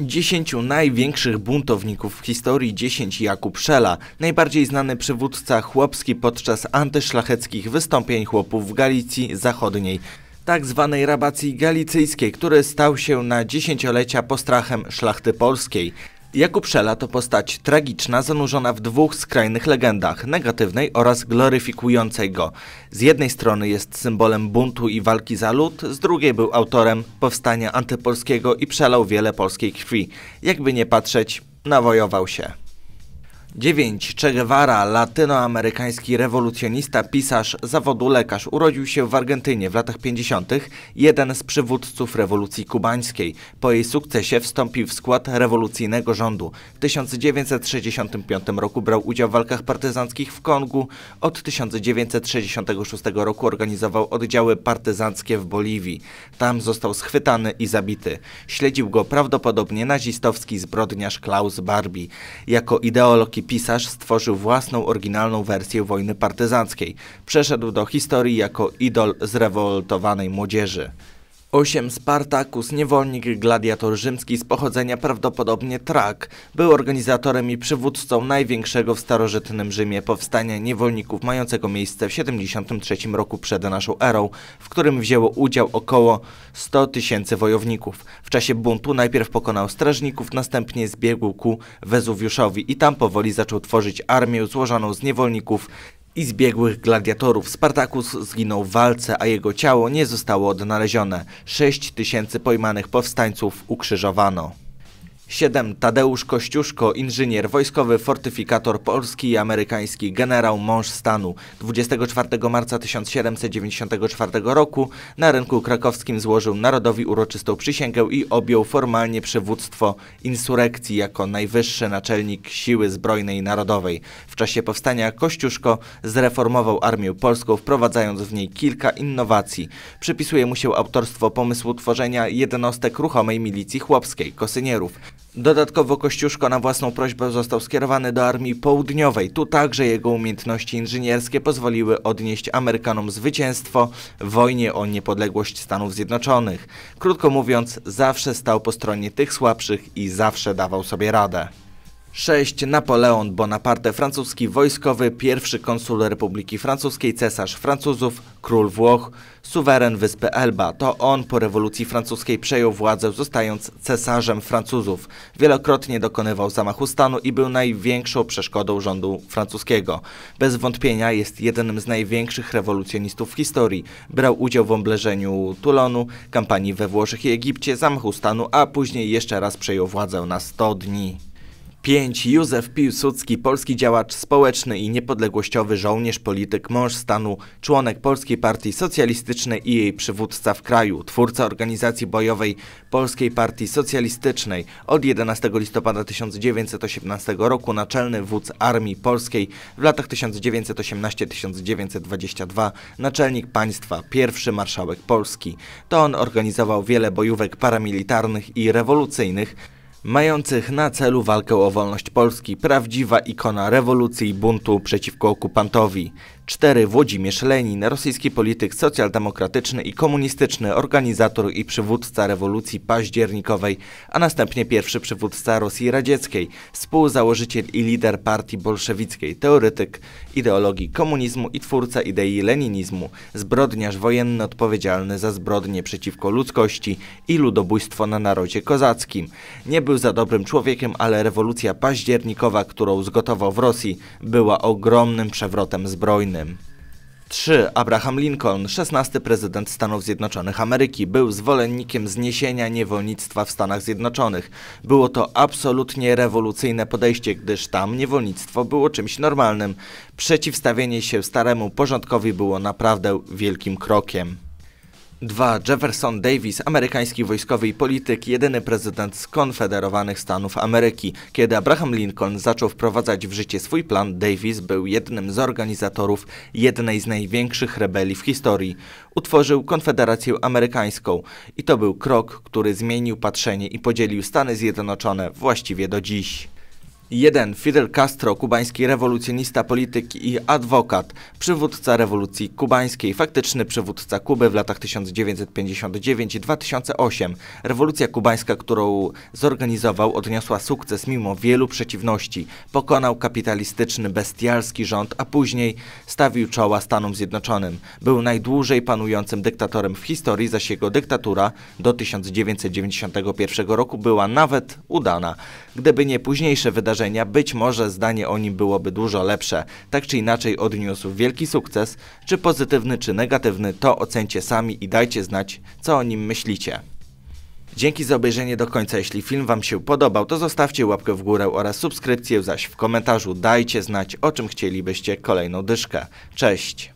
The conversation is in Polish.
Dziesięciu największych buntowników w historii 10 Jakub Szela, najbardziej znany przywódca chłopski podczas antyszlacheckich wystąpień chłopów w Galicji Zachodniej, tak zwanej rabacji galicyjskiej, który stał się na dziesięciolecia postrachem szlachty polskiej. Jakub Szela to postać tragiczna, zanurzona w dwóch skrajnych legendach, negatywnej oraz gloryfikującej go. Z jednej strony jest symbolem buntu i walki za lud, z drugiej był autorem powstania antypolskiego i przelał wiele polskiej krwi. Jakby nie patrzeć, nawojował się. 9. Che Guevara, latynoamerykański rewolucjonista, pisarz, zawodu lekarz, urodził się w Argentynie w latach 50., jeden z przywódców rewolucji kubańskiej. Po jej sukcesie wstąpił w skład rewolucyjnego rządu. W 1965 roku brał udział w walkach partyzanckich w Kongu, od 1966 roku organizował oddziały partyzanckie w Boliwii. Tam został schwytany i zabity. Śledził go prawdopodobnie nazistowski zbrodniarz Klaus Barbie. Jako ideolog i pisarz stworzył własną oryginalną wersję wojny partyzanckiej. Przeszedł do historii jako idol zrewoltowanej młodzieży. 8 Spartakus, niewolnik gladiator rzymski z pochodzenia prawdopodobnie Trak, był organizatorem i przywódcą największego w starożytnym Rzymie powstania niewolników mającego miejsce w 73 roku przed naszą erą, w którym wzięło udział około 100 tysięcy wojowników. W czasie buntu najpierw pokonał strażników, następnie zbiegł ku Wezuwiuszowi i tam powoli zaczął tworzyć armię złożoną z niewolników i zbiegłych gladiatorów. Spartakus zginął w walce, a jego ciało nie zostało odnalezione. Sześć tysięcy pojmanych powstańców ukrzyżowano. 7. Tadeusz Kościuszko, inżynier wojskowy, fortyfikator polski i amerykański, generał, mąż stanu. 24 marca 1794 roku na rynku krakowskim złożył narodowi uroczystą przysięgę i objął formalnie przywództwo insurrekcji jako najwyższy naczelnik siły zbrojnej narodowej. W czasie powstania Kościuszko zreformował armię polską, wprowadzając w niej kilka innowacji. Przypisuje mu się autorstwo pomysłu tworzenia jednostek ruchomej milicji chłopskiej, kosynierów. Dodatkowo Kościuszko na własną prośbę został skierowany do Armii Południowej. Tu także jego umiejętności inżynierskie pozwoliły odnieść Amerykanom zwycięstwo w wojnie o niepodległość Stanów Zjednoczonych. Krótko mówiąc, zawsze stał po stronie tych słabszych i zawsze dawał sobie radę. 6. Napoleon Bonaparte, francuski wojskowy, pierwszy konsul Republiki Francuskiej, cesarz Francuzów, król Włoch, suweren wyspy Elba. To on po rewolucji francuskiej przejął władzę, zostając cesarzem Francuzów. Wielokrotnie dokonywał zamachu stanu i był największą przeszkodą rządu francuskiego. Bez wątpienia jest jednym z największych rewolucjonistów w historii. Brał udział w oblężeniu Toulonu, kampanii we Włoszech i Egipcie, zamachu stanu, a później jeszcze raz przejął władzę na 100 dni. 5. Józef Piłsudski, polski działacz społeczny i niepodległościowy żołnierz, polityk, mąż stanu, członek Polskiej Partii Socjalistycznej i jej przywódca w kraju, twórca organizacji bojowej Polskiej Partii Socjalistycznej. Od 11 listopada 1918 roku naczelny wódz Armii Polskiej, w latach 1918-1922 naczelnik państwa, pierwszy marszałek Polski. To on organizował wiele bojówek paramilitarnych i rewolucyjnych, mających na celu walkę o wolność Polski, prawdziwa ikona rewolucji i buntu przeciwko okupantowi. 4. Włodzimierz Lenin, rosyjski polityk socjaldemokratyczny i komunistyczny, organizator i przywódca rewolucji październikowej, a następnie pierwszy przywódca Rosji Radzieckiej, współzałożyciel i lider partii bolszewickiej, teoretyk ideologii komunizmu i twórca idei leninizmu, zbrodniarz wojenny odpowiedzialny za zbrodnie przeciwko ludzkości i ludobójstwo na narodzie kozackim. Nie był za dobrym człowiekiem, ale rewolucja październikowa, którą zgotował w Rosji, była ogromnym przewrotem zbrojnym. 3. Abraham Lincoln, szesnasty prezydent Stanów Zjednoczonych Ameryki, był zwolennikiem zniesienia niewolnictwa w Stanach Zjednoczonych. Było to absolutnie rewolucyjne podejście, gdyż tam niewolnictwo było czymś normalnym. Przeciwstawienie się staremu porządkowi było naprawdę wielkim krokiem. 2. Jefferson Davis, amerykański wojskowy i polityk, jedyny prezydent skonfederowanych Stanów Ameryki. Kiedy Abraham Lincoln zaczął wprowadzać w życie swój plan, Davis był jednym z organizatorów jednej z największych rebelii w historii. Utworzył Konfederację Amerykańską i to był krok, który zmienił patrzenie i podzielił Stany Zjednoczone właściwie do dziś. 1. Fidel Castro, kubański rewolucjonista, polityk i adwokat, przywódca rewolucji kubańskiej, faktyczny przywódca Kuby w latach 1959-2008. Rewolucja kubańska, którą zorganizował, odniosła sukces mimo wielu przeciwności. Pokonał kapitalistyczny, bestialski rząd, a później stawił czoła Stanom Zjednoczonym. Był najdłużej panującym dyktatorem w historii, zaś jego dyktatura do 1991 roku była nawet udana. Gdyby nie późniejsze wydarzenia, wydarzenia, być może zdanie o nim byłoby dużo lepsze. Tak czy inaczej odniósł wielki sukces, czy pozytywny, czy negatywny, to ocencie sami i dajcie znać, co o nim myślicie. Dzięki za obejrzenie do końca. Jeśli film Wam się podobał, to zostawcie łapkę w górę oraz subskrypcję, zaś w komentarzu dajcie znać, o czym chcielibyście kolejną dyszkę. Cześć!